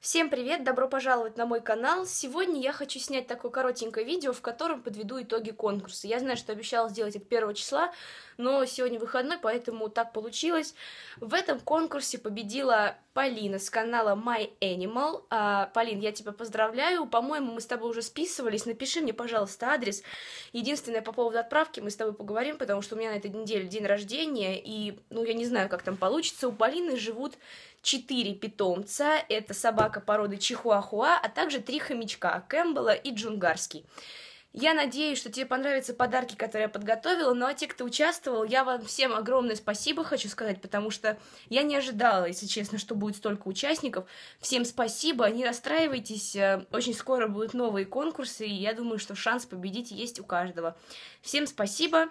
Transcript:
Всем привет, добро пожаловать на мой канал. Сегодня я хочу снять такое коротенькое видео, в котором подведу итоги конкурса. Я знаю, что обещала сделать это первого числа, но сегодня выходной, поэтому так получилось. В этом конкурсе победила Полина с канала My Animal. А, Полин, я тебя поздравляю. По-моему, мы с тобой уже списывались. Напиши мне, пожалуйста, адрес. Единственное, по поводу отправки мы с тобой поговорим, потому что у меня на этой неделе день рождения, и, ну, я не знаю, как там получится. У Полины живут четыре питомца. Это собака собака породы Чихуахуа, а также три хомячка – Кэмпбелла и Джунгарский. Я надеюсь, что тебе понравятся подарки, которые я подготовила. Ну а те, кто участвовал, я вам всем огромное спасибо хочу сказать, потому что я не ожидала, если честно, что будет столько участников. Всем спасибо, не расстраивайтесь, э, очень скоро будут новые конкурсы, и я думаю, что шанс победить есть у каждого. Всем спасибо,